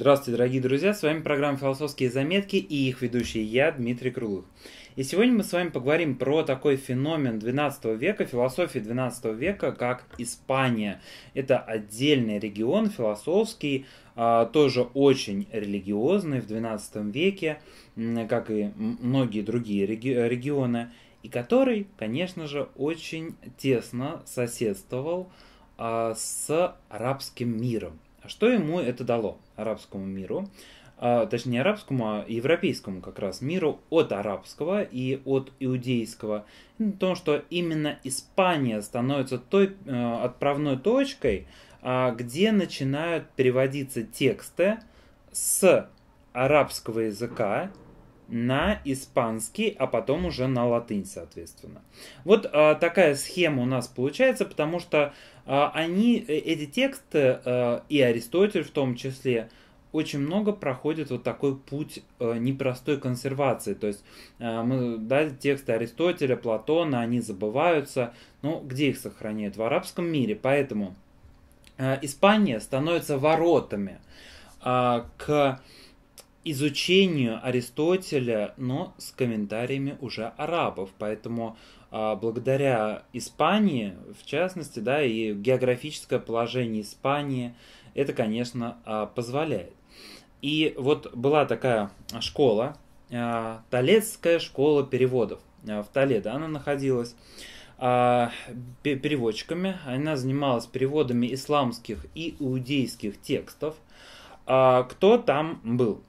Здравствуйте, дорогие друзья! С вами программа «Философские заметки» и их ведущий я, Дмитрий Крулых. И сегодня мы с вами поговорим про такой феномен 12 века, философии 12 века, как Испания. Это отдельный регион философский, а, тоже очень религиозный в 12 веке, как и многие другие регионы, и который, конечно же, очень тесно соседствовал а, с арабским миром. А что ему это дало, арабскому миру? А, точнее, не арабскому, а европейскому как раз миру от арабского и от иудейского. Ну, То, что именно Испания становится той э, отправной точкой, а, где начинают переводиться тексты с арабского языка на испанский, а потом уже на латынь, соответственно. Вот такая схема у нас получается, потому что а, они, э, эти тексты, э, и Аристотель в том числе, очень много проходит вот такой путь э, непростой консервации. То есть мы, да, тексты Аристотеля, Платона, они забываются. Ну, где их сохраняют? В арабском мире. Поэтому Испания становится воротами а, к изучению Аристотеля, но с комментариями уже арабов. Поэтому а, благодаря Испании, в частности, да, и географическое положение Испании, это, конечно, а, позволяет. И вот была такая школа, а, Толецкая школа переводов в Толедо. Она находилась переводчиками. Она занималась переводами исламских и иудейских текстов. Кто там был?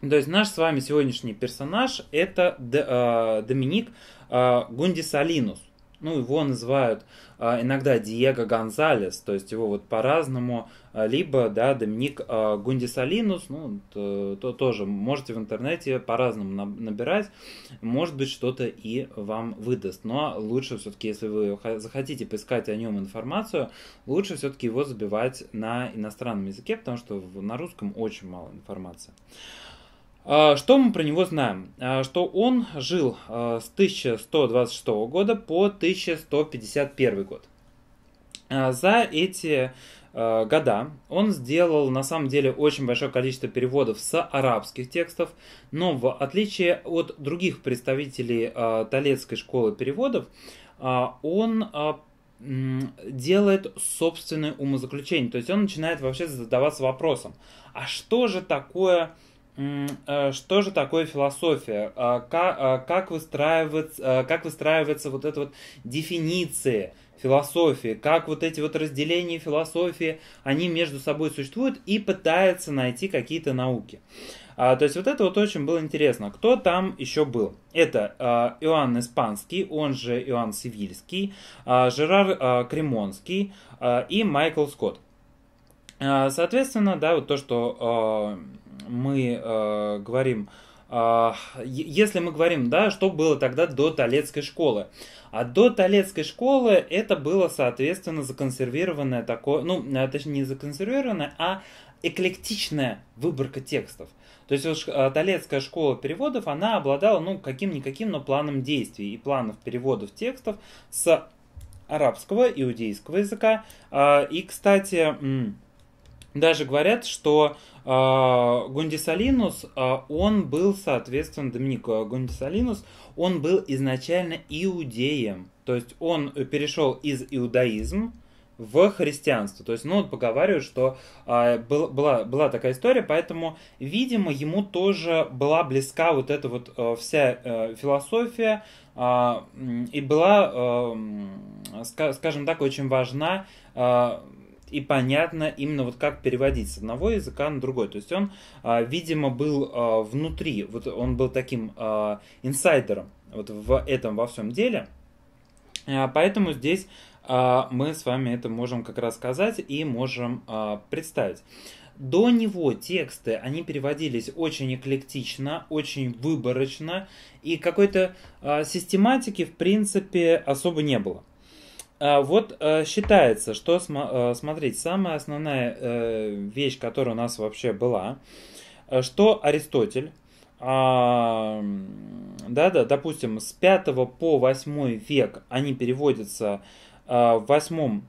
То есть наш с вами сегодняшний персонаж это Доминик а, Гундис Алинус. Ну, его называют а, иногда Диего Гонзалес, то есть его вот по-разному, а, либо, да, Доминик Гундисалинус, ну, то, э, то тоже можете в интернете по-разному набирать, может быть, что-то и вам выдаст, но лучше все-таки, если вы захотите поискать о нем информацию, лучше все-таки его забивать на иностранном языке, потому что на русском очень мало информации. А, что мы про него знаем? А, что он жил а, с 1126 года по 1151 год. За эти года он сделал на самом деле очень большое количество переводов с арабских текстов, но в отличие от других представителей Толецкой школы переводов, он делает собственное умозаключение. То есть он начинает вообще задаваться вопросом, а что же такое Э, что же такое философия? Э, э, как, выстраивается, как выстраивается вот эта вот дефиниция философии? Как вот эти вот разделения философии, они между собой существуют и пытаются найти какие-то науки? А, то есть вот это вот очень было интересно. Кто там еще был? Это Иоанн Испанский, он же Иоанн Сивильский, Жерар Кремонский и Майкл Скотт. Соответственно, да, вот то, что мы э, говорим, э, если мы говорим, да, что было тогда до Толецкой школы. А до Толецкой школы это было, соответственно, законсервированное такое, ну, а, точнее, не законсервированное, а эклектичная выборка текстов. То есть уж а, Толецкая школа переводов, она обладала, ну, каким-никаким, но планом действий и планов переводов текстов с арабского, иудейского языка. И, кстати, даже говорят, что э, а, Гондисалинус, э, а, он был, соответственно, Доминик а, Гундисалинус, он был изначально иудеем. То есть он перешел из иудаизма в христианство. То есть, ну, вот поговариваю, что э, был, была, была такая история, поэтому, видимо, ему тоже была близка вот эта вот э, вся э, философия, э, и была, э, ска скажем так, очень важна э, и понятно именно вот как переводить с одного языка на другой. То есть он, а, видимо, был а, внутри, вот он был таким а, инсайдером вот в этом во всем деле. Поэтому здесь мы с вами это можем как раз сказать и можем представить. До него тексты, они переводились очень эклектично, очень выборочно, и какой-то э, систематики, в принципе, особо не было. А, вот э, считается, что, э, смотрите, самая основная э, вещь, которая у нас вообще была, что Аристотель, а, да, да, допустим, с 5 по 8 век они переводятся в 8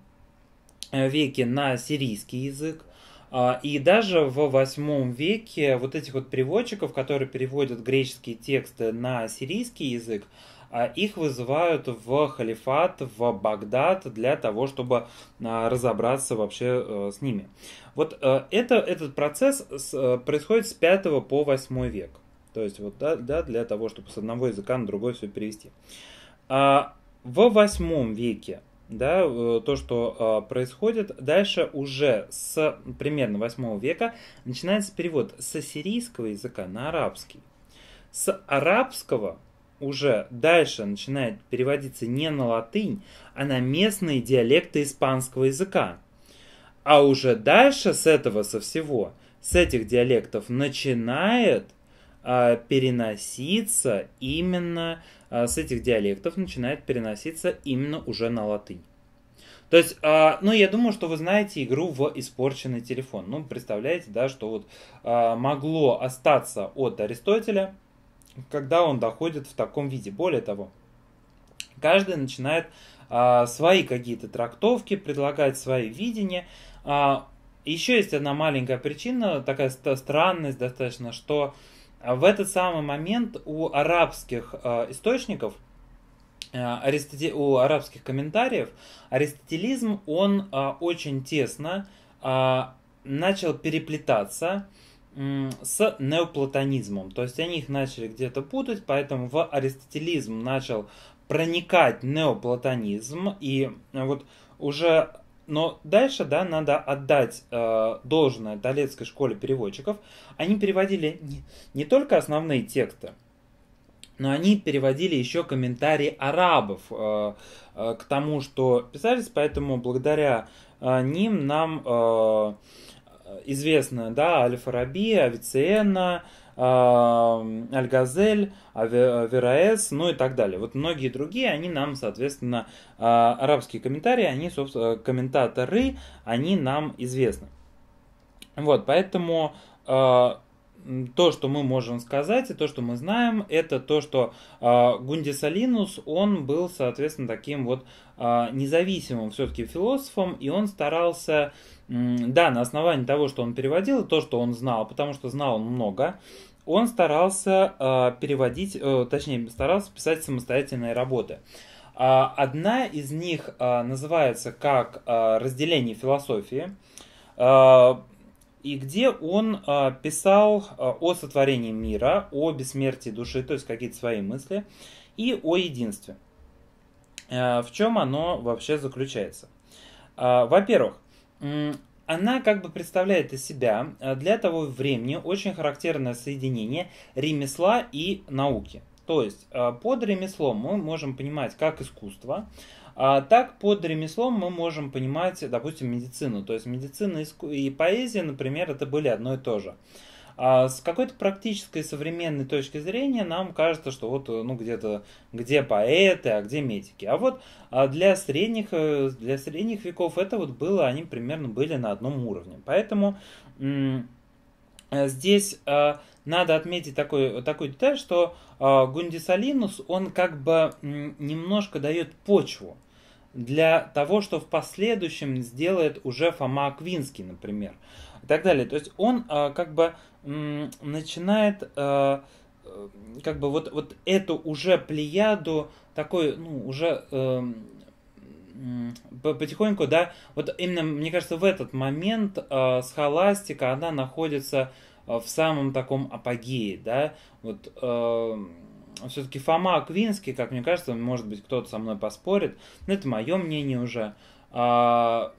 веке на сирийский язык, а, и даже в восьмом веке вот этих вот переводчиков, которые переводят греческие тексты на сирийский язык, а их вызывают в халифат, в Багдад для того, чтобы а, разобраться вообще э, с ними. Вот э, это, этот процесс э, происходит с 5 по 8 век. То есть вот да, да, для того, чтобы с одного языка на другой все перевести. А в 8 веке да, то, что а, происходит. Дальше уже с примерно 8 века начинается перевод с ассирийского языка на арабский. С арабского уже дальше начинает переводиться не на латынь, а на местные диалекты испанского языка. А уже дальше с этого со всего, с этих диалектов начинает э, переноситься именно, э, с этих диалектов начинает переноситься именно уже на латынь. То есть, э, ну, я думаю, что вы знаете игру в испорченный телефон. Ну, представляете, да, что вот э, могло остаться от Аристотеля – когда он доходит в таком виде. Более того, каждый начинает а, свои какие-то трактовки, предлагает свои видения. А, еще есть одна маленькая причина, такая странность достаточно, что а, в этот самый момент у арабских а, источников, а, аристотель, у арабских комментариев, аристотелизм, он а, очень тесно а, начал переплетаться, с неоплатонизмом. То есть они их начали где-то путать, поэтому в аристотелизм начал проникать неоплатонизм. И э, вот уже... Но дальше, да, надо отдать э, должное Долецкой школе переводчиков. Они переводили не, не только основные тексты, но они переводили еще комментарии арабов э, э, к тому, что писались, поэтому благодаря э, ним нам э, Э, известная, да, Аль-Фараби, Авиценна, эм, Аль-Газель, Вераэс, ну и так далее. Вот многие другие, они нам, соответственно, э, арабские комментарии, они, собственно, э, комментаторы, они нам известны. Вот, поэтому то, что мы можем сказать и то, что мы знаем, это то, что э, а, Гундисалинус, он был, соответственно, таким вот э, независимым все-таки философом, и он старался, э, да, на основании того, что он переводил, и то, что он знал, потому что знал он много, он старался э, переводить, э, точнее, старался писать самостоятельные работы. Э, одна из них э, называется как э, «Разделение философии», и где он а, писал а, о сотворении мира, о бессмертии души, то есть какие-то свои мысли, и о единстве. Э, в чем оно вообще заключается? А, во-первых, она как бы представляет из себя для того времени очень характерное соединение ремесла и науки. То есть под ремеслом мы можем понимать как искусство, а так под ремеслом мы можем понимать, допустим, медицину. То есть медицина и поэзия, например, это были одно и то же. А с какой-то практической современной точки зрения нам кажется, что вот ну где-то где поэты, а где медики. А вот а для средних э, для средних веков это вот было, они примерно были на одном уровне. Поэтому э, здесь э, надо отметить такой, такой деталь, что Гундисалинус, он как бы немножко дает почву для того, что в последующем сделает уже Фома Аквинский, например, и так далее. То есть он э, как бы м, начинает а, э, как бы вот, вот эту уже плеяду такой, ну, уже э, потихоньку, да, вот именно, мне кажется, в этот момент э, схоластика, она находится в самом таком апогее, да, вот э, а все-таки Фома Аквинский, как мне кажется, может быть, кто-то со мной поспорит, но это мое мнение уже. А,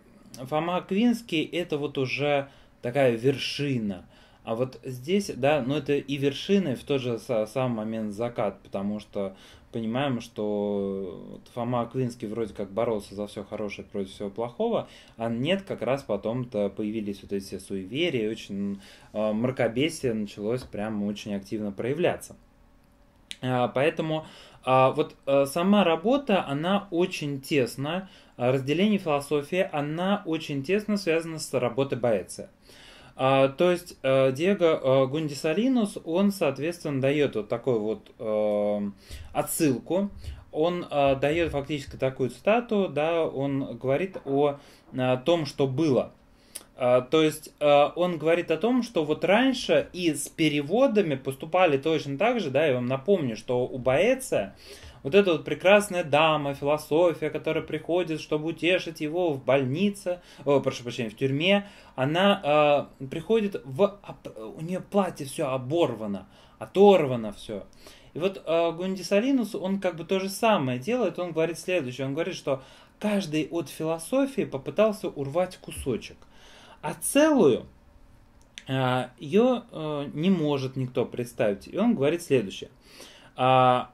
Фома Аквинский – это вот уже такая вершина. А вот здесь, да, но ну это и вершина, и в тот же самый момент закат, потому что понимаем, что Фома Аквинский вроде как боролся за все хорошее против всего плохого, а нет, как раз потом-то появились вот эти все суеверия, очень э, мракобесие началось прямо очень активно проявляться. А, поэтому а, вот э, сама работа, она очень тесна. разделение философии, она очень тесно связана с работой Боэция. А, то есть э, Диего э, Гундисалинус, он, соответственно, дает вот такую вот отсылку, он дает фактически такую цитату, да, он говорит о том, что было – а, то есть а, он говорит о том, что вот раньше и с переводами поступали точно так же, да, я вам напомню, что у Боэца вот эта вот прекрасная дама, философия, которая приходит, чтобы утешить его в больнице, о, прошу прощения, в тюрьме, она э, приходит в... У нее платье все оборвано, оторвано все. И вот э, Гундисалинус, он как бы то же самое делает, он говорит следующее, он говорит, что каждый от философии попытался урвать кусочек. А целую а, ее э, не может никто представить. И он говорит следующее. А,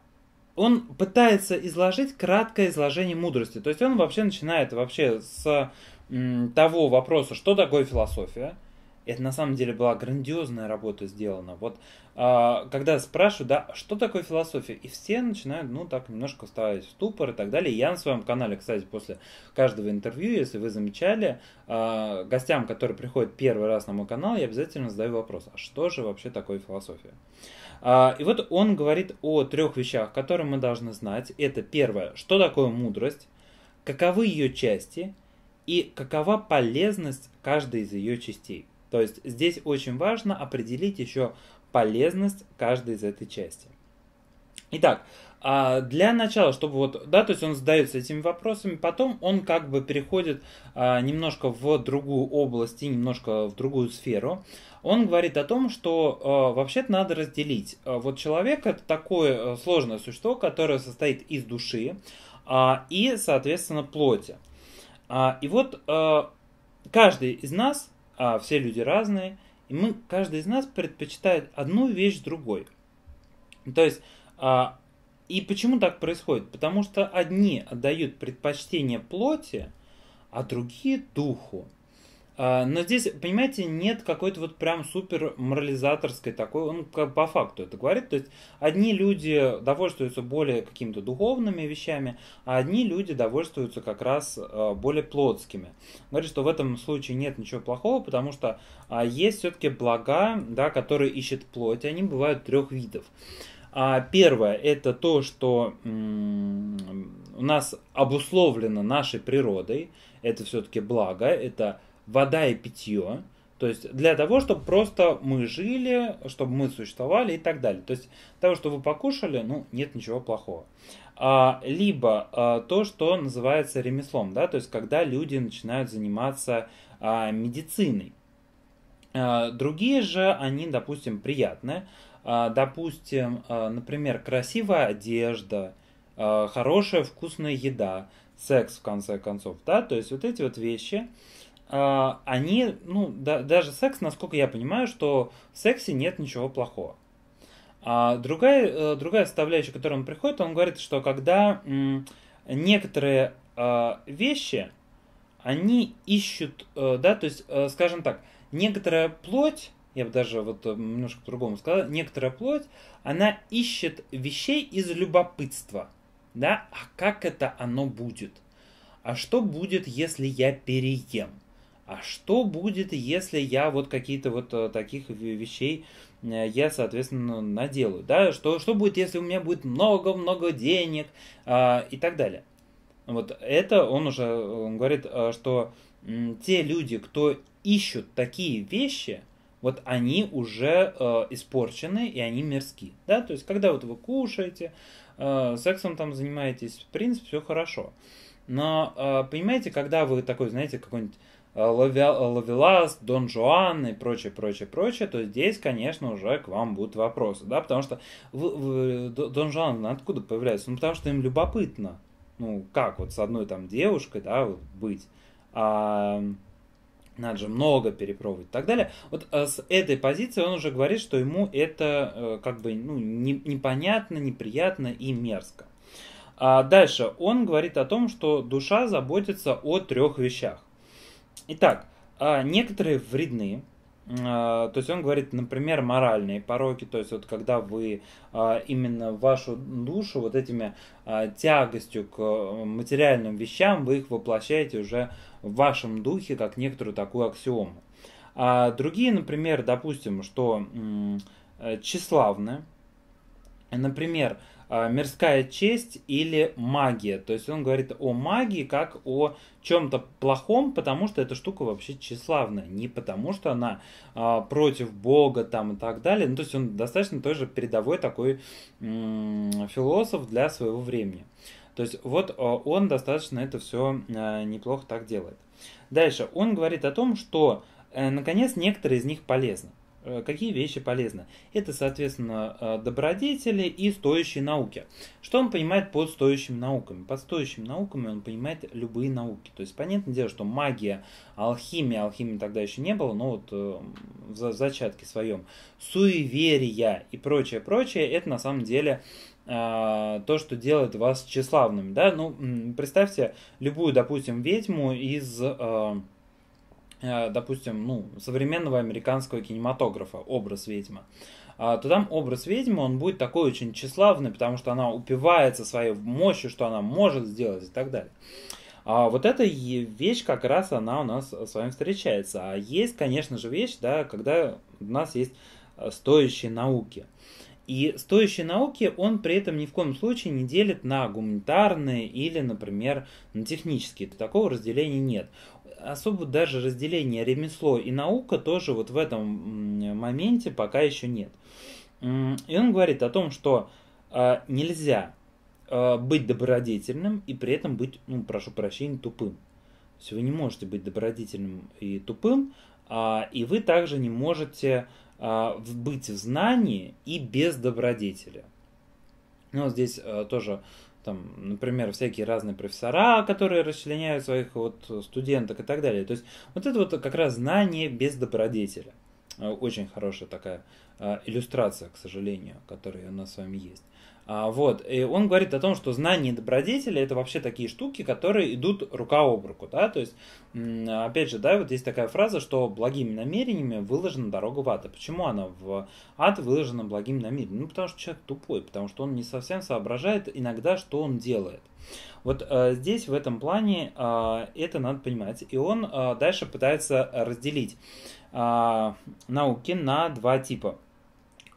он пытается изложить краткое изложение мудрости. То есть он вообще начинает вообще с того вопроса, что такое философия, это на самом деле была грандиозная работа сделана. Вот а, когда спрашиваю, да, что такое философия, и все начинают, ну, так немножко вставать в ступор и так далее. Я на своем канале, кстати, после каждого интервью, если вы замечали, а, гостям, которые приходят первый раз на мой канал, я обязательно задаю вопрос, а что же вообще такое философия? А, и вот он говорит о трех вещах, которые мы должны знать. Это первое, что такое мудрость, каковы ее части и какова полезность каждой из ее частей. То есть здесь очень важно определить еще полезность каждой из этой части. Итак, а, для начала, чтобы вот, да, то есть он задается этими вопросами, потом он как бы переходит а, немножко в другую область и немножко в другую сферу. Он говорит о том, что а, вообще-то надо разделить. Вот человек это такое э, сложное существо, которое состоит из души и, соответственно, плоти. И вот каждый из нас а все люди разные, и мы, каждый из нас предпочитает одну вещь другой. То есть, а, и почему так происходит? Потому что одни отдают предпочтение плоти, а другие духу. А, но здесь, понимаете, нет какой-то вот прям супер морализаторской такой, он как по факту это говорит. То есть одни люди довольствуются более какими-то духовными вещами, а одни люди довольствуются как раз э, более плотскими. говорит, что в этом случае нет ничего плохого, потому что а, есть все-таки блага, да, которые ищет плоть, они бывают трех видов. А, первое – это то, что у нас обусловлено нашей природой, это все-таки благо, это вода и питье. То есть для того, чтобы просто мы жили, чтобы мы существовали и так далее. То есть того, что вы покушали, ну, нет ничего плохого. А, либо а, то, что называется ремеслом, да, то есть когда люди начинают заниматься а, медициной. А, другие же, они, допустим, приятные. А, допустим, а, например, красивая одежда, а, хорошая вкусная еда, секс, в конце концов, да, то есть вот эти вот вещи, а, а, они, ну, да, даже секс, насколько я понимаю, что в сексе нет ничего плохого. А другая, э, другая составляющая, к которой он приходит, он говорит, что когда некоторые а, вещи, они ищут, э, да, то есть, э, скажем так, некоторая плоть, я бы даже вот немножко по-другому сказал, некоторая плоть, она ищет вещей из любопытства, да, а как это оно будет? А что будет, если я переем? а что будет, если я вот какие-то вот э, таких вещей э, я, соответственно, наделаю, да, что, что будет, если у меня будет много-много денег а, и так далее. Вот это он уже он говорит, э, что те люди, кто ищут такие вещи, вот они уже э, испорчены и они мерзки, да, то есть когда вот вы кушаете, э, сексом там занимаетесь, в принципе, все хорошо, но э, понимаете, когда вы такой, знаете, какой-нибудь Лавелас, Дон Жуан и прочее, прочее, прочее, то здесь, конечно, уже к вам будут вопросы, да, потому что в, в, Дон Жуан откуда появляется? Ну, потому что им любопытно, ну, как вот с одной там девушкой, да, вот быть, а, надо же много перепробовать и так далее. Вот а с этой позиции он уже говорит, что ему это э, как бы, ну, не, непонятно, неприятно и мерзко. А дальше он говорит о том, что душа заботится о трех вещах. Итак, а, некоторые вредны, а, то есть он говорит, например, моральные пороки, то есть вот когда вы а, именно вашу душу вот этими тягостью к э, материальным вещам, вы их воплощаете уже в вашем духе как некоторую такую аксиому. А другие, например, допустим, что э, тщеславны, например, а, мирская честь или магия. То есть он говорит о магии как о чем-то плохом, потому что эта штука вообще тщеславная. Не потому что она а, против Бога там и так далее. Ну, то есть он достаточно тоже передовой такой м- философ для своего времени. То есть вот а, он достаточно это все а, неплохо так делает. Дальше он говорит о том, что э, наконец некоторые из них полезны. Э, какие вещи полезны. Это, соответственно, э, добродетели и стоящие науки. Что он понимает под стоящими науками? Под стоящими науками он понимает любые науки. То есть, понятное дело, что магия, алхимия, алхимии тогда еще не было, но вот э, в зачатке своем, суеверия и прочее, прочее, это на самом деле то, что делает вас тщеславным. Да? Ну, представьте любую, допустим, ведьму из Э, допустим, ну, современного американского кинематографа, образ ведьмы, а, то там образ ведьмы, он будет такой очень тщеславный, потому что она упивается своей мощью, что она может сделать и так далее. А вот эта вещь как раз она у нас с вами встречается. А есть, конечно же, вещь, да, когда у нас есть э, стоящие науки. И стоящие науки он при этом ни в коем случае не делит на гуманитарные или, например, на технические. Такого разделения нет особо даже разделения ремесло и наука тоже вот в этом моменте пока еще нет. И он говорит о том, что а, нельзя а, быть добродетельным и при этом быть, ну, прошу прощения, тупым. То есть вы не можете быть добродетельным и тупым, а, и вы также не можете быть в знании и без добродетеля. Ну, здесь тоже там, например, всякие разные профессора, которые расчленяют своих вот студенток и так далее. То есть вот это вот как раз знание без добродетеля. Э, очень хорошая такая э, иллюстрация, к сожалению, которая у нас с вами есть. А, вот. И он говорит о том, что знания и добродетели это вообще такие штуки, которые идут рука об руку. Да? То есть, опять же, да, вот есть такая фраза, что благими намерениями выложена дорога в ад. А почему она в ад выложена благими намерениями? Ну, потому что человек тупой, потому что он не совсем соображает иногда, что он делает. Вот э, здесь, в этом плане, э, это надо понимать. И он э, дальше пытается разделить а, науки на два типа.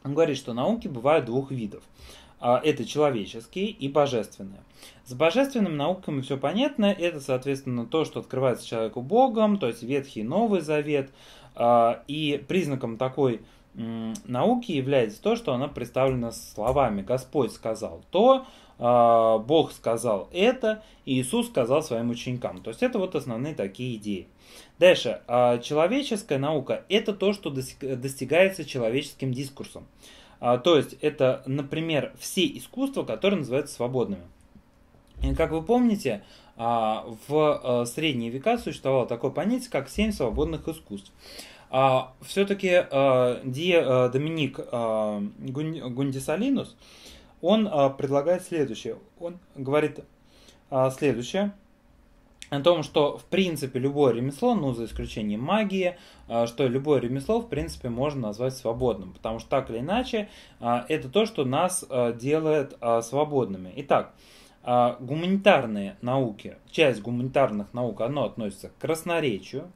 Он говорит, что науки бывают двух видов. А, это человеческие и божественные. С божественными науками все понятно. Это, соответственно, то, что открывается человеку Богом, то есть Ветхий Новый Завет. А, и признаком такой науки является то, что она представлена словами «Господь сказал то», а, «Бог сказал это», и «Иисус сказал своим ученикам». То есть это вот основные такие идеи. Дальше. А человеческая наука – это то, что достигается человеческим дискурсом. А, то есть это, например, все искусства, которые называются свободными. И как вы помните, а, в средние века существовало такое понятие, как семь свободных искусств. Все-таки Ди Доминик Гундисалинус, он предлагает следующее. Он говорит следующее – о том, что в принципе любое ремесло, ну за исключением магии, а, что любое ремесло в принципе можно назвать свободным, потому что так или иначе а, это то, что нас а, делает свободными. Итак, гуманитарные науки, часть гуманитарных наук, оно относится к красноречию,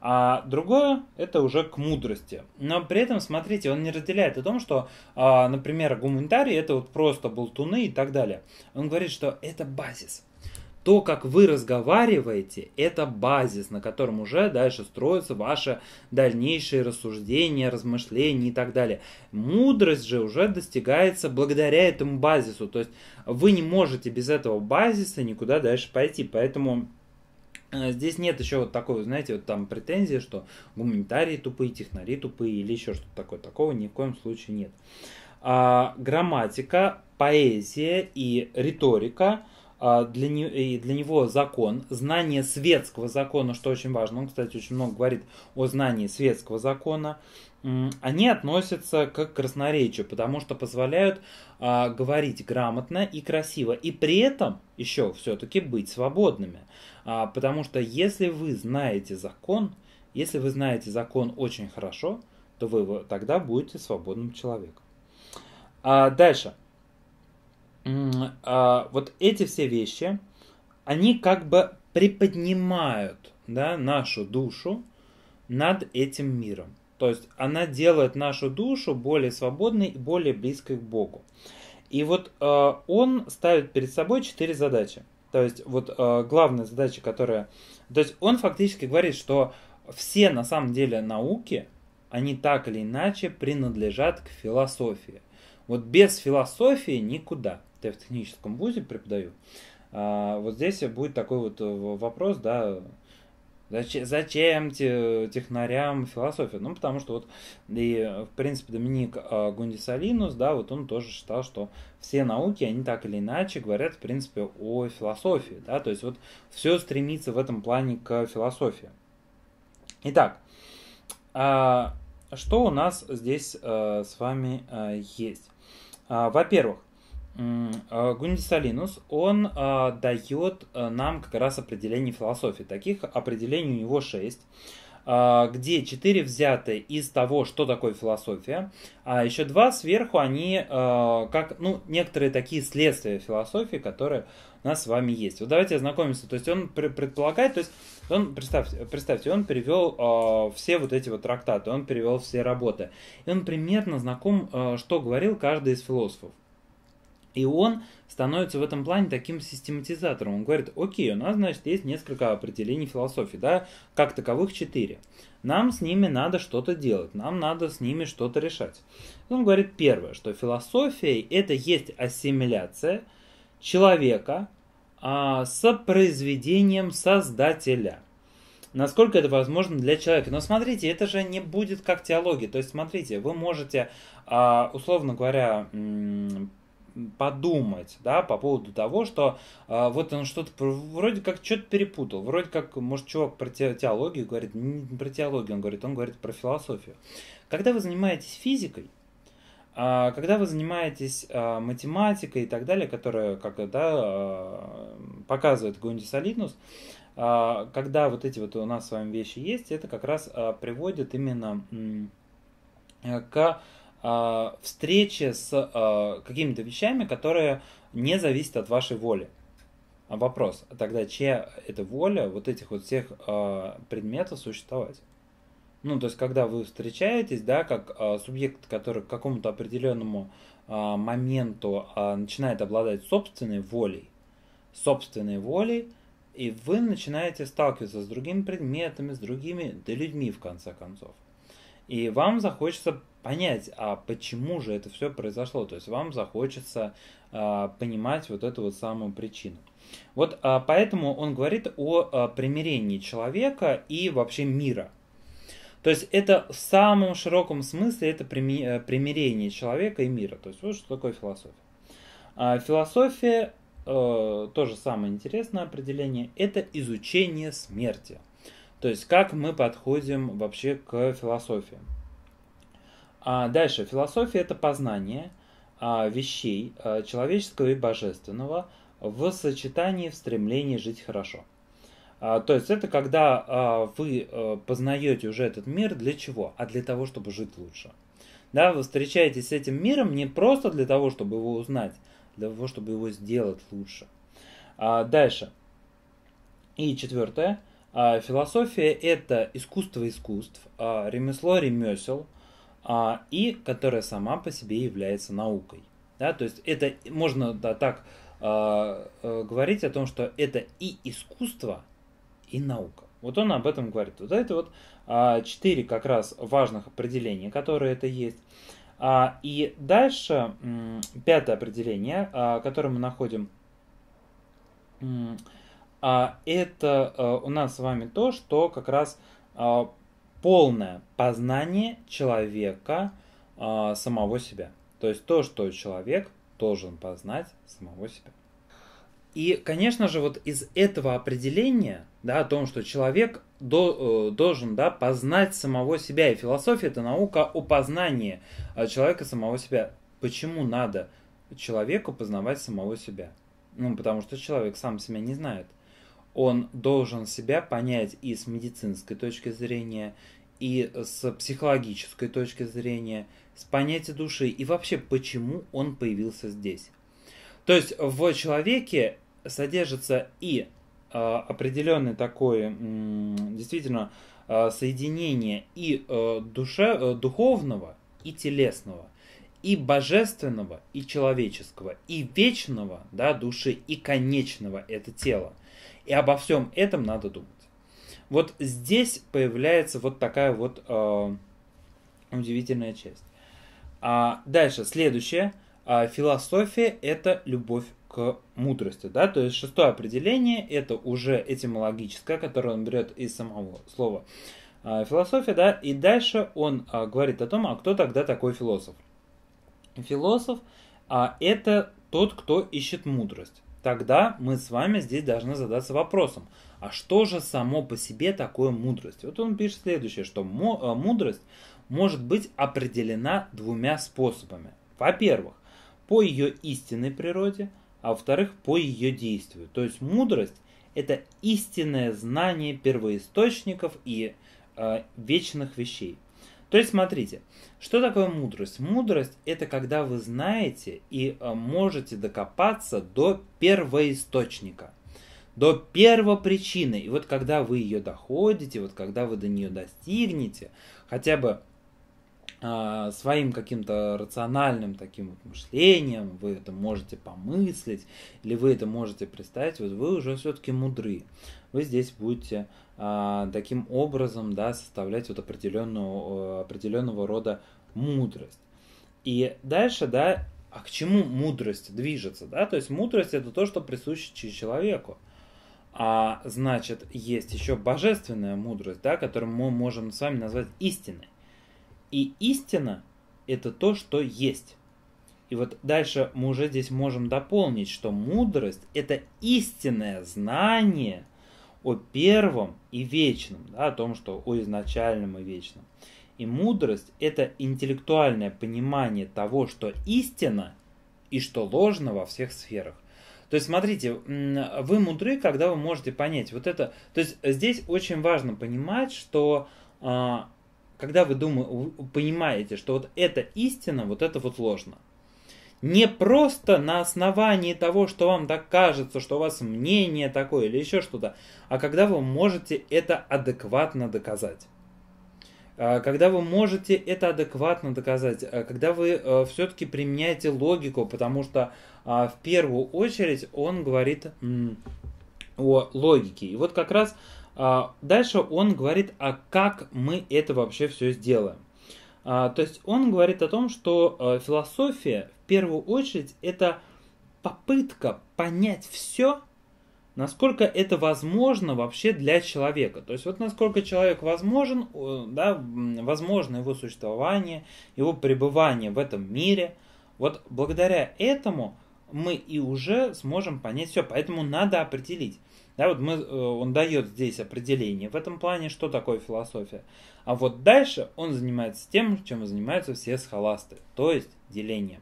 а другое это уже к мудрости. Но при этом, смотрите, он не разделяет о том, что, например, гуманитарий это вот просто болтуны и так далее. Он говорит, что это базис то, как вы разговариваете, это базис, на котором уже дальше строятся ваши дальнейшие рассуждения, размышления и так далее. Мудрость же уже достигается благодаря этому базису. То есть вы не можете без этого базиса никуда дальше пойти. Поэтому э, Здесь нет еще вот такой, знаете, вот там претензии, что гуманитарии тупые, технари тупые или еще что-то такое. Такого ни в коем случае нет. А, грамматика, поэзия и риторика – а, для, не, для него закон, знание светского закона, что очень важно, он, кстати, очень много говорит о знании светского закона, они относятся к красноречию, потому что позволяют а, говорить грамотно и красиво, и при этом еще все-таки быть свободными. А, потому что если вы знаете закон, если вы знаете закон очень хорошо, то вы тогда будете свободным человеком. А, дальше. А, вот эти все вещи, они как бы приподнимают да, нашу душу над этим миром. То есть она делает нашу душу более свободной и более близкой к Богу. И вот э, он ставит перед собой четыре задачи. То есть вот э, главная задача, которая... То есть он фактически говорит, что все на самом деле науки, они так или иначе принадлежат к философии. Вот без философии никуда я в техническом вузе преподаю, а, вот здесь будет такой вот э, вопрос, да, Зачем, зачем технарям философия? Ну, потому что вот, и, в принципе, Доминик а, Гундисалинус, да, вот он тоже считал, что все науки, они так или иначе говорят, в принципе, о философии, да, то есть вот все стремится в этом плане к философии. Итак, а, что у нас здесь э, с вами э, есть? Во-первых, а, Гундисалинус он а, э, дает нам как раз определение философии. Таких определений у него шесть, э, где четыре взяты из того, что такое философия, а еще два сверху они э, как ну, некоторые такие следствия философии, которые у нас с вами есть. Вот давайте ознакомимся. То есть он предполагает, то есть он, представьте, представьте он перевел э, все вот эти вот трактаты, он перевел все работы. И он примерно знаком, э, что говорил каждый из философов. И он становится в этом плане таким систематизатором. Он говорит, окей, у нас, значит, есть несколько определений философии, да, как таковых четыре. Нам с ними надо что-то делать, нам надо с ними что-то решать. Он говорит первое, что философия – это есть ассимиляция человека а, с произведением создателя – насколько это возможно для человека. Но смотрите, это же не будет как теология. То есть, смотрите, вы можете, а, условно говоря, подумать, да, по поводу того, что э, вот он что-то вроде как что-то перепутал, вроде как, может, чувак про те, теологию говорит, не про теологию он говорит, он говорит про философию. Когда вы занимаетесь физикой, э, когда вы занимаетесь э, математикой и так далее, которая, как да, э, показывает Гонди Солиднус, э, когда вот эти вот у нас с вами вещи есть, это как раз э, приводит именно э, к а, встречи с а, какими-то вещами, которые не зависят от вашей воли. Вопрос, тогда чья эта воля вот этих вот всех а, предметов существовать? Ну, то есть, когда вы встречаетесь, да, как субъект, который к какому-то определенному моменту начинает обладать собственной волей, собственной волей, и вы начинаете сталкиваться с другими предметами, с другими да, людьми, в конце концов. И вам захочется понять, а почему же это все произошло. То есть вам захочется э, понимать вот эту вот самую причину. Вот э, поэтому он говорит о э, примирении человека и вообще мира. То есть это в самом широком смысле это э, примирение человека и мира. То есть вот что такое философия. А философия, э, тоже самое интересное определение, это изучение смерти. То есть как мы подходим вообще к философии. А дальше, философия это познание а, вещей а, человеческого и божественного в сочетании в стремлении жить хорошо. А, то есть это когда а, вы а, познаете уже этот мир для чего? А для того, чтобы жить лучше. Да, вы встречаетесь с этим миром не просто для того, чтобы его узнать, для того, чтобы его сделать лучше. А, дальше. И четвертое – а, философия – это искусство искусств, а, ремесло ремесел, а, и которая сама по себе является наукой. Да, то есть это можно да, так э, говорить о том, что это и искусство, и наука. Вот он об этом говорит. Вот это вот четыре как раз важных определения, которые это есть. И дальше пятое определение, которое мы находим а это э, у нас с вами то, что как раз а, полное познание человека а, самого себя. То есть то, что человек должен познать самого себя. И, конечно же, вот из этого определения, да, о том, что человек до, э, должен, да, познать самого себя, и философия – это наука о познании э, человека самого себя. Почему надо человеку познавать самого себя? Ну, потому что человек сам себя не знает – он должен себя понять и с медицинской точки зрения, и с психологической точки зрения, с понятия души, и вообще почему он появился здесь. То есть в человеке содержится и э, определенный такой, действительно, а, соединение и э, душе, э, духовного, и телесного и божественного, и человеческого, и вечного, да, души, и конечного это тело. И обо всем этом надо думать. Вот здесь появляется вот такая вот э, удивительная часть. А дальше, следующее. А, философия – это любовь к мудрости, да, то есть шестое определение – это уже этимологическое, которое он берет из самого слова а, философия, да, и дальше он говорит о том, а кто тогда такой философ. Философ а, – это тот, кто ищет мудрость. Тогда мы с вами здесь должны задаться вопросом, а что же само по себе такое мудрость? Вот он пишет следующее, что э, мудрость может быть определена двумя способами. Во-первых, по ее истинной природе, а во-вторых, по ее действию. То есть мудрость – это истинное знание первоисточников и э, вечных вещей. То есть смотрите, что такое мудрость? Мудрость это когда вы знаете и э, можете докопаться до первоисточника, до первопричины. И вот когда вы ее доходите, вот когда вы до нее достигнете, хотя бы а, своим каким-то рациональным таким вот мышлением, вы это можете помыслить, или вы это можете представить, вот вы уже все-таки мудры вы здесь будете а, таким образом да, составлять вот определенную, э, определенного рода мудрость. И дальше, да, а к чему мудрость движется, да? То есть мудрость это то, что присуще человеку. А значит, есть еще божественная мудрость, да, которую мы можем с вами назвать истиной. И истина – это то, что есть. И вот дальше мы уже здесь можем дополнить, что мудрость – это истинное знание о первом и вечном, да, о том, что о изначальном и вечном. И мудрость – это интеллектуальное понимание того, что истина и что ложно во всех сферах. То есть, смотрите, вы мудры, когда вы можете понять вот это. То есть, здесь очень важно понимать, что а, когда вы думаете, понимаете, что вот это истина, вот это вот ложно – не просто на основании того, что вам так кажется, что у вас мнение такое или еще что-то, а когда вы можете это адекватно доказать. А, когда вы можете это адекватно доказать, а, когда вы э, все-таки применяете логику, потому что а, в первую очередь он говорит о логике. И вот как раз дальше он говорит, а как мы это вообще все сделаем. А, то есть он говорит о том, что э, философия в первую очередь это попытка понять все, насколько это возможно вообще для человека. То есть вот насколько человек возможен, да, возможно его существование, его пребывание в этом мире. Вот благодаря этому мы и уже сможем понять все, поэтому надо определить. Да, вот мы, э, он дает здесь определение в этом плане, что такое философия. А вот дальше он занимается тем, чем занимаются все схоласты, то есть делением.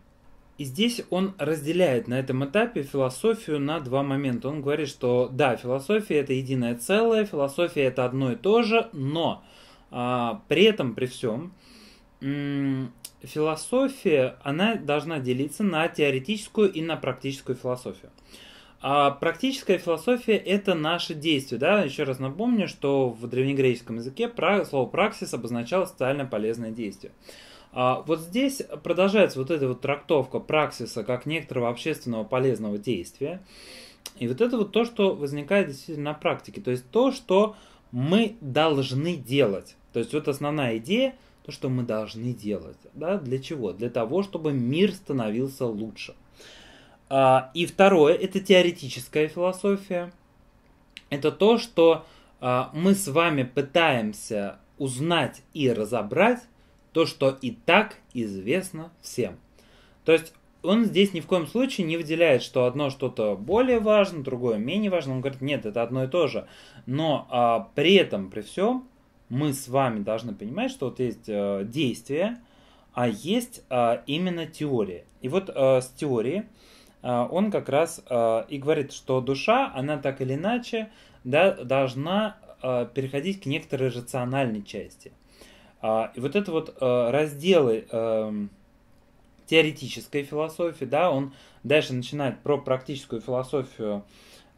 И здесь он разделяет на этом этапе философию на два момента. Он говорит, что да, философия это единое целое, философия это одно и то же, но а, при этом, при всем, философия, она должна делиться на теоретическую и на практическую философию. А практическая философия – это наше действие. Да? Еще раз напомню, что в древнегреческом языке слово «праксис» обозначало социально полезное действие. А вот здесь продолжается вот эта вот трактовка праксиса как некоторого общественного полезного действия. И вот это вот то, что возникает действительно на практике. То есть то, что мы должны делать. То есть вот основная идея, то, что мы должны делать. Да? Для чего? Для того, чтобы мир становился лучше. А, и второе, это теоретическая философия. Это то, что а, мы с вами пытаемся узнать и разобрать то, что и так известно всем. То есть он здесь ни в коем случае не выделяет, что одно что-то более важно, другое менее важно. Он говорит, нет, это одно и то же. Но а, при этом, при всем, мы с вами должны понимать, что вот есть а, э, действие, а есть а, именно теория. И вот а, с теорией а, он как раз а, и говорит, что душа, она так или иначе да, должна а, переходить к некоторой рациональной части. И вот это вот разделы теоретической философии, да, он дальше начинает про практическую философию,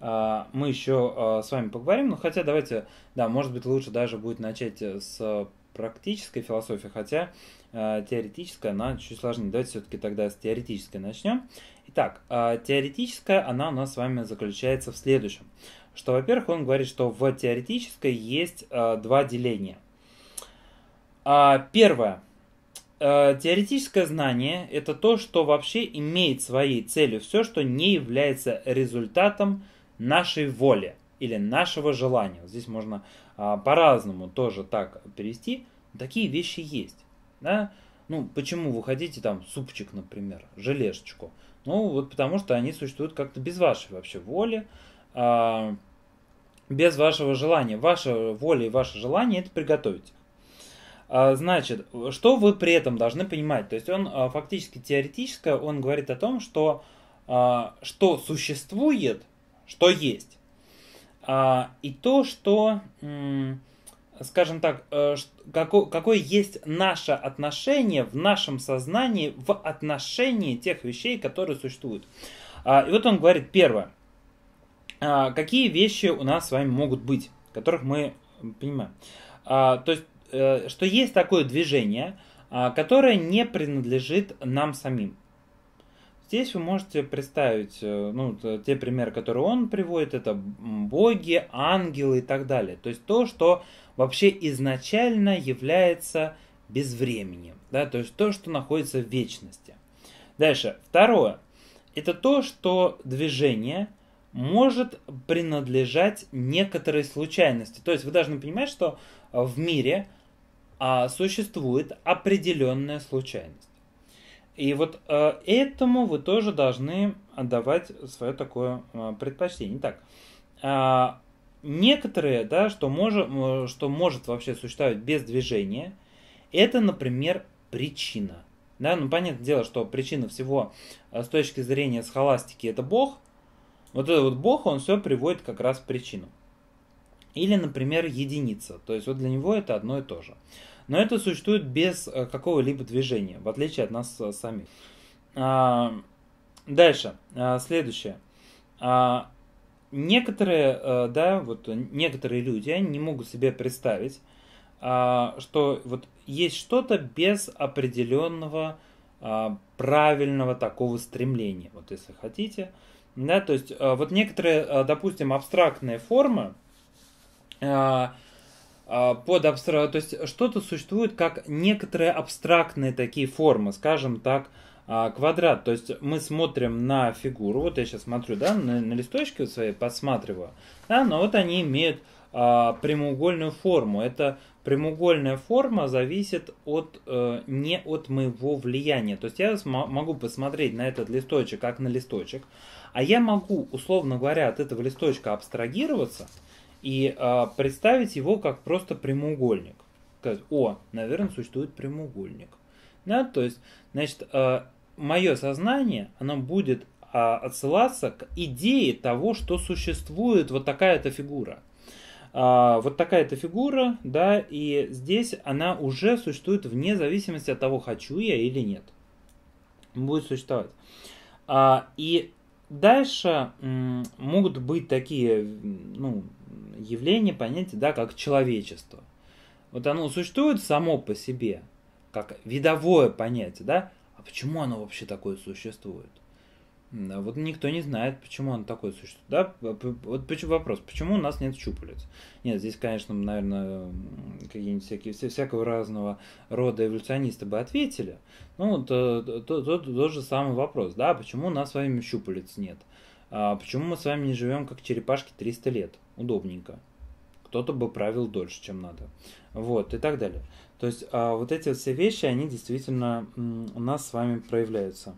мы еще с вами поговорим, но ну, хотя давайте, да, может быть лучше даже будет начать с практической философии, хотя теоретическая, она чуть сложнее. Давайте все-таки тогда с теоретической начнем. Итак, а, теоретическая, она у нас с вами заключается в следующем. Что, во-первых, он говорит, что в теоретической есть а, два деления. А, первое. Теоретическое знание – это то, что вообще имеет своей целью все, что не является результатом нашей воли или нашего желания. Здесь можно по-разному тоже так перевести. Такие вещи есть. Да? Ну, почему вы хотите там супчик, например, желешечку? Ну, вот потому что они существуют как-то без вашей вообще воли, э, без вашего желания. Ваша воля и ваше желание это приготовить. А, значит, что вы при этом должны понимать? То есть он а, фактически теоретически, он говорит о том, что, что существует, что есть. И то, что, скажем так, э, какое, какое есть наше отношение в нашем сознании в отношении тех вещей, которые существуют. А, и вот он говорит, первое, а, какие вещи у нас с вами могут быть, которых мы понимаем. А, то есть, э, что есть такое движение, которое не принадлежит нам самим. Здесь вы можете представить, э, ну, те примеры, которые он приводит, это боги, ангелы и так далее. То есть то, что вообще изначально является безвременем, да, то есть то, что находится в вечности. Дальше, второе, это то, что движение может принадлежать некоторой случайности. То есть вы должны понимать, что э, в мире а, существует определенная случайность. И вот э, этому вы тоже должны отдавать свое такое э, предпочтение. Итак, э, некоторые, да, что, мож, что может вообще существовать без движения, это, например, причина. Да, ну, понятное дело, что причина всего э, с точки зрения схоластики это Бог. Вот этот вот Бог, он все приводит как раз в причину. Или, например, единица. То есть вот для него это одно и то же. Но это существует без э, какого-либо движения, в отличие от нас э, самих. А, дальше, а, следующее. А, некоторые, э, да, вот некоторые люди, они не могут себе представить, что вот есть что-то без определенного правильного такого стремления, вот если хотите. Да, то есть вот некоторые, допустим, абстрактные формы, а, под абстра... то есть что-то существует как некоторые абстрактные такие формы, скажем так, а, квадрат. То есть мы смотрим на фигуру, вот я сейчас смотрю, да, на, на листочки своей свои подсматриваю, да, но вот они имеют а, прямоугольную форму. Это прямоугольная форма зависит от, э, не от моего влияния. То есть я могу посмотреть на этот листочек как на листочек, а я могу, условно говоря, от этого листочка абстрагироваться – и э, представить его как просто прямоугольник. Сказать, о, наверное, существует прямоугольник. Да, то есть, значит, э, а, мое сознание, оно будет э, отсылаться к идее того, что существует вот такая-то фигура. Э, вот такая-то фигура, да, и здесь она уже существует вне зависимости от того, хочу я или нет. Будет существовать. Э, и дальше могут быть такие, ну, явление, понятие, да, как человечество. Вот оно существует само по себе, как видовое понятие, да? А почему оно вообще такое существует? Да, вот никто не знает, почему оно такое существует. Да? Вот почему вопрос, почему у нас нет щупалец? Нет, здесь, конечно, наверное, какие-нибудь всякие, всякого разного рода эволюционисты бы ответили. Ну, э, тот то, то, то, то же самый вопрос, да, а почему у нас с вами щупалец нет? А почему мы с вами не живем как черепашки 300 лет? Удобненько. Кто-то бы правил дольше, чем надо. Вот, и так далее. То есть а, вот эти все вещи, они действительно у нас с вами проявляются.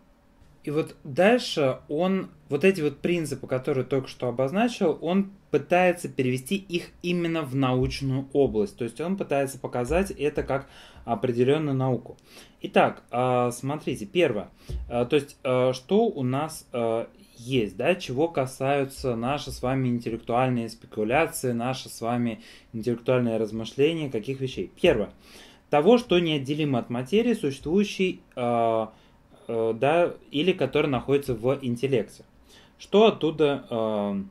И вот дальше он, вот эти вот принципы, которые только что обозначил, он пытается перевести их именно в научную область. То есть он пытается показать это как определенную науку. Итак, а, смотрите, первое. А, то есть а, что у нас есть, да, чего касаются наши с вами интеллектуальные спекуляции, наши с вами интеллектуальные размышления, каких вещей. Первое. Того, что неотделимо от материи, существующей Э, да, или который находится в интеллекте. Что оттуда э,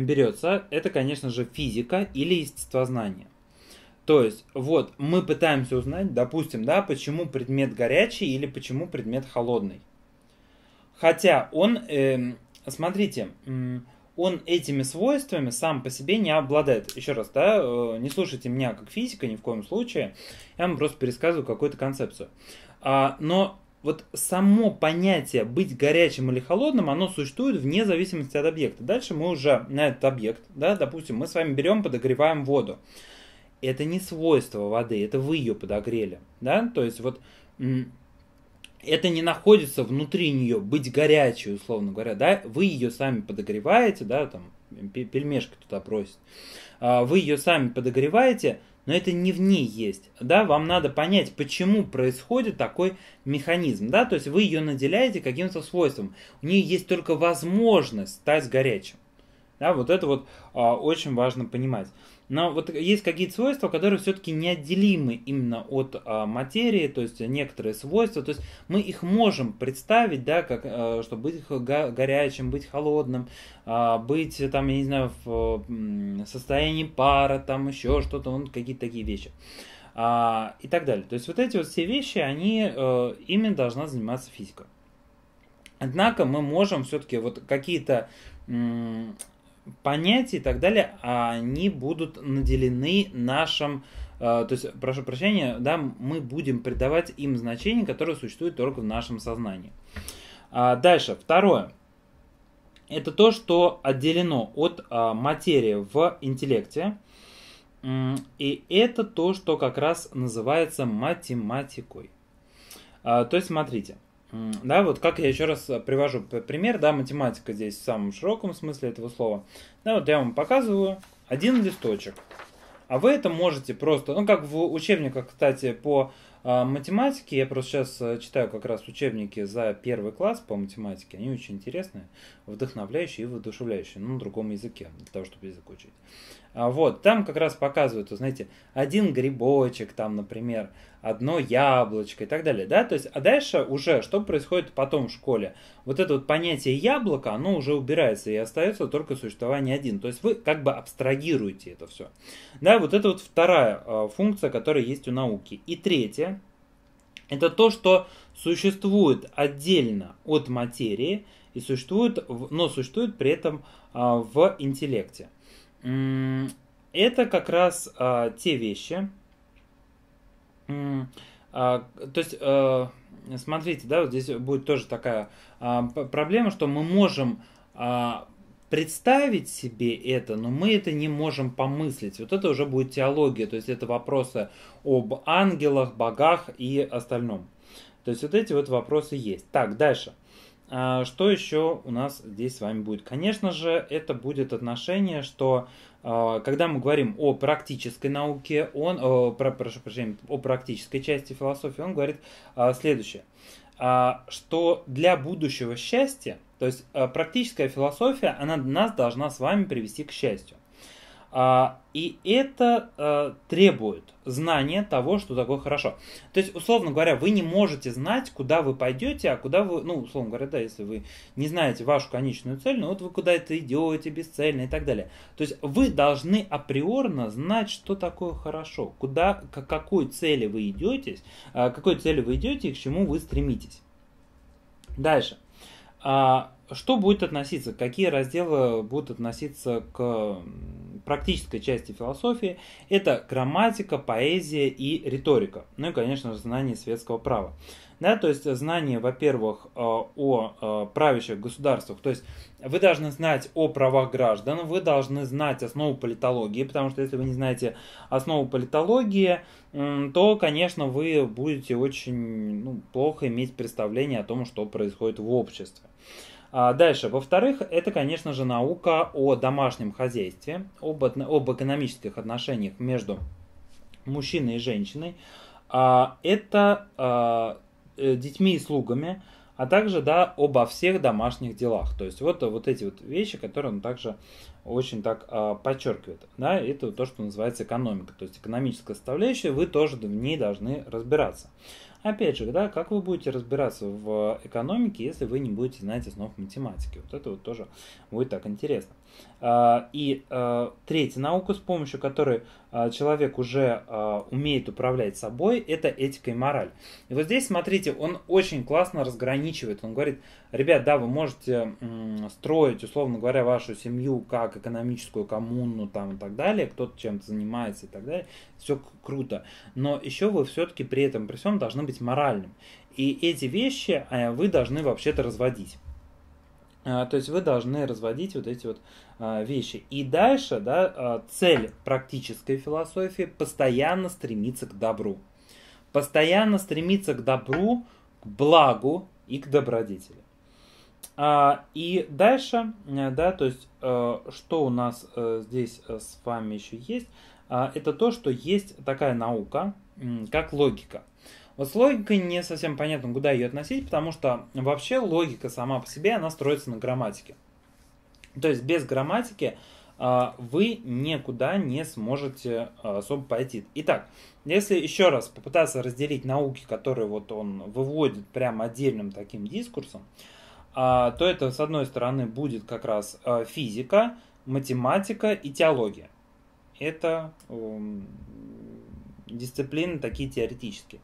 берется? Это, конечно же, физика или естествознание. То есть, вот, мы пытаемся узнать, допустим, да, почему предмет горячий или почему предмет холодный. Хотя он, э, смотрите, он этими свойствами сам по себе не обладает. Еще раз, да, э, не слушайте меня как физика ни в коем случае, я вам просто пересказываю какую-то концепцию. А, но вот само понятие быть горячим или холодным, оно существует вне зависимости от объекта. Дальше мы уже на этот объект, да, допустим, мы с вами берем, подогреваем воду. Это не свойство воды, это вы ее подогрели, да, то есть вот это не находится внутри нее, быть горячей, условно говоря, да, вы ее сами подогреваете, да, там, пельмешка туда просит, а, вы ее сами подогреваете, но это не в ней есть. Да, вам надо понять, почему происходит такой механизм. Да, то есть вы ее наделяете каким-то свойством. У нее есть только возможность стать горячим. Да, вот это вот а, очень важно понимать. Но вот есть какие-то свойства, которые все-таки неотделимы именно от а, материи, то есть некоторые свойства, то есть мы их можем представить, да, как, а, что быть го- горячим, быть холодным, а, быть там, я не знаю, в состоянии пара, там еще что-то, вот какие-то такие вещи а, и так далее. То есть вот эти вот все вещи, они, э, ими должна заниматься физика. Однако мы можем все-таки вот какие-то понятия и так далее, а они будут наделены нашим э, то есть, прошу прощения, да, мы будем придавать им значение, которое существует только в нашем сознании. А, дальше, второе. Это то, что отделено от а, материи в интеллекте. И это то, что как раз называется математикой. То есть, смотрите, да, вот как я еще раз э, привожу пример, да, математика здесь в самом широком смысле этого слова. Да, вот я вам показываю один листочек. А вы это можете просто, ну как в учебниках, кстати, по э, математике, я просто сейчас э, читаю как раз учебники за первый класс по математике, они очень интересные, вдохновляющие и воодушевляющие, ну на другом языке, для того, чтобы язык учить. А, вот, там как раз показывают, знаете, один грибочек, там, например, одно яблочко и так далее, да, то есть, а дальше уже, что происходит потом в школе, вот это вот понятие яблоко, оно уже убирается и остается только существование один, то есть вы как бы абстрагируете это все, да, вот это вот вторая э, функция, которая есть у науки, и третья, это то, что существует отдельно от материи и существует, но существует при этом э, в интеллекте. Это как раз а, те вещи. А, то есть, а, смотрите, да, вот здесь будет тоже такая а, проблема, что мы можем а, представить себе это, но мы это не можем помыслить. Вот это уже будет теология, то есть это вопросы об ангелах, богах и остальном. То есть вот эти вот вопросы есть. Так, дальше. А, что еще у нас здесь с вами будет? Конечно же, это будет отношение, что а, когда мы говорим о практической науке, он, о, про, прошу прощения, о практической части философии, он говорит а, следующее, что для будущего счастья, то есть практическая философия, она нас должна с вами привести к счастью. А, и это э, требует знания того, что такое хорошо. То есть, условно говоря, вы не можете знать, куда вы пойдете, а куда вы, ну, условно говоря, да, если вы не знаете вашу конечную цель, ну вот вы куда-то идете бесцельно и так далее. То есть вы должны априорно знать, что такое хорошо, куда, к какой цели вы идете, э, к какой цели вы идете и к чему вы стремитесь. Дальше. А, что будет относиться, какие разделы будут относиться к практической части философии – это грамматика, поэзия и риторика. Ну и, конечно же, знание светского права. Да, то есть знание, во-первых, э, о э, правящих государствах, то есть вы должны знать о правах граждан, вы должны знать основу политологии, потому что если вы не знаете основу политологии, то, конечно, вы будете очень ну, плохо иметь представление о том, что происходит в обществе. А, дальше. Во-вторых, это, конечно же, наука о домашнем хозяйстве, об, об экономических отношениях между мужчиной и женщиной. А, это а, э, детьми и слугами, а также да, обо всех домашних делах. То есть вот, вот эти вот вещи, которые он также очень так подчеркивает. Да, это то, что называется экономика. То есть экономическая составляющая, вы тоже в ней должны разбираться. Опять же, да, как вы будете разбираться в экономике, если вы не будете знать основ математики? Вот это вот тоже будет так интересно. А, и а, третья наука, с помощью которой а, человек уже умеет управлять собой, это этика и мораль. И вот здесь, смотрите, он очень классно разграничивает. Он говорит, ребят, да, вы можете строить, условно говоря, вашу семью как экономическую коммуну там и так далее, кто-то чем-то занимается и так далее, все круто. Но еще вы все-таки при этом, при всем должны быть моральным. И эти вещи вы должны вообще-то разводить. То есть вы должны разводить вот эти вот а, вещи. И дальше да, а, цель практической философии постоянно стремиться к добру. Постоянно стремиться к добру, к благу и к добродетели. А, и дальше, э, да, то есть, э, что у нас э, здесь с вами еще есть, это то, что есть такая наука, как логика. Вот с логикой не совсем понятно, куда ее относить, потому что вообще логика сама по себе, она строится на грамматике. То есть без грамматики а, вы никуда не сможете а, особо пойти. Итак, если еще раз попытаться разделить науки, которые вот он выводит прям отдельным таким дискурсом, а, то это, с одной стороны, будет как раз физика, математика и теология. Это дисциплины такие теоретические.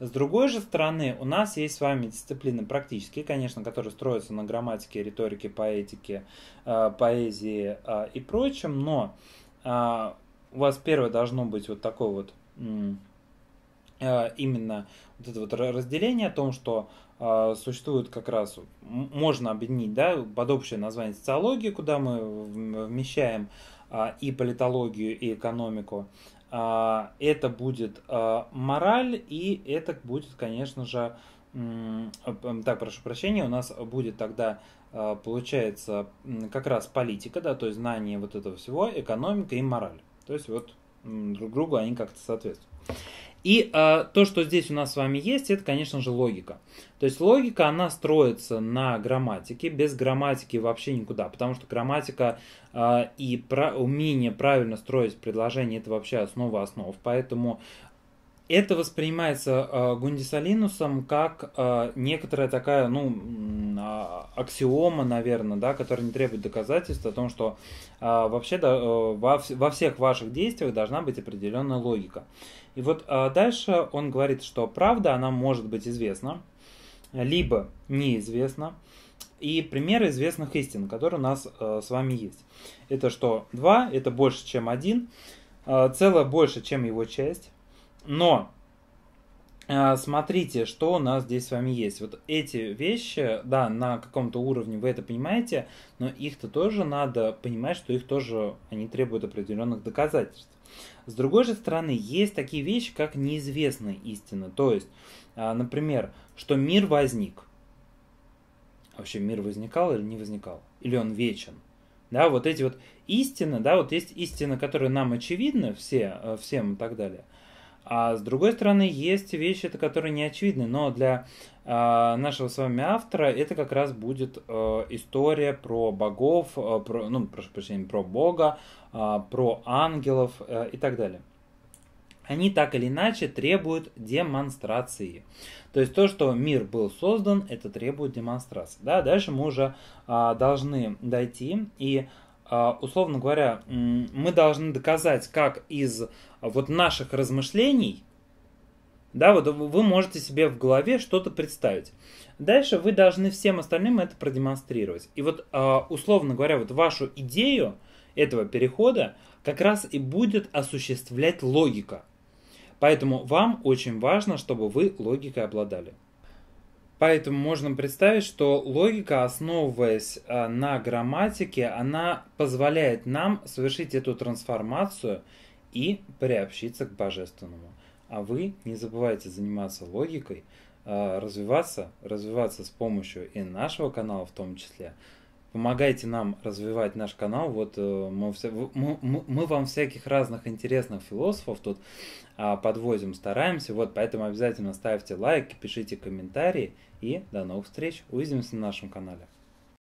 С другой же стороны, у нас есть с вами дисциплины практические, конечно, которые строятся на грамматике, риторике, поэтике, э, поэзии э, и прочем, но э, у вас первое должно быть вот такое вот именно вот это вот разделение о том, что э, существует как раз, можно объединить, да, под общее название социологии, куда мы вмещаем и политологию, и экономику, а, это будет а, мораль, и это будет, конечно же, так, прошу прощения, у нас будет тогда, а, получается, как раз политика, да, то есть знание вот этого всего, экономика и мораль. То есть вот друг другу они как-то соответствуют. И э, то, что здесь у нас с вами есть, это, конечно же, логика. То есть логика, она строится на грамматике, без грамматики вообще никуда, потому что грамматика э, и про, умение правильно строить предложение – это вообще основа основ. Поэтому это воспринимается э, Гундисалинусом как э, некоторая такая, ну, а, аксиома, наверное, да, которая не требует доказательств о том, что э, вообще да, э, во, во всех ваших действиях должна быть определенная логика. И вот э, дальше он говорит, что правда, она может быть известна, либо неизвестна, и примеры известных истин, которые у нас э, с вами есть. Это что два, это больше, чем один. э, целое больше, чем его часть. Но смотрите, что у нас здесь с вами есть. Вот эти вещи, да, на каком-то уровне вы это понимаете, но их-то тоже надо понимать, что их тоже, они требуют определенных доказательств. С другой же стороны, есть такие вещи, как неизвестная истина. То есть, а, например, что мир возник. Вообще мир возникал или не возникал? Или он вечен? Да, вот эти вот истины, да, вот есть истины, которые нам очевидны все, э, всем и так далее. А с другой стороны, есть вещи, которые не очевидны, но для э, нашего с вами автора это как раз будет э, история про богов, э, про, ну, прошу прощения, про Бога, а, про ангелов э, и так далее. Они так или иначе требуют демонстрации. То есть то, что мир был создан, это требует демонстрации. Да, дальше мы уже а, должны дойти и а, условно говоря, мы должны доказать, как из вот наших размышлений, да, вот вы можете себе в голове что-то представить. Дальше вы должны всем остальным это продемонстрировать. И вот, условно говоря, вот вашу идею, этого перехода как раз и будет осуществлять логика. Поэтому вам очень важно, чтобы вы логикой обладали. Поэтому можно представить, что логика, основываясь а, на грамматике, она позволяет нам совершить эту трансформацию и приобщиться к божественному. А вы не забывайте заниматься логикой, а, развиваться, развиваться с помощью и нашего канала в том числе – Помогайте нам развивать наш канал. Вот э, мы, мы, мы вам всяких разных интересных философов тут а, подвозим, стараемся. Вот поэтому обязательно ставьте лайки, пишите комментарии и до новых встреч. Увидимся на нашем канале.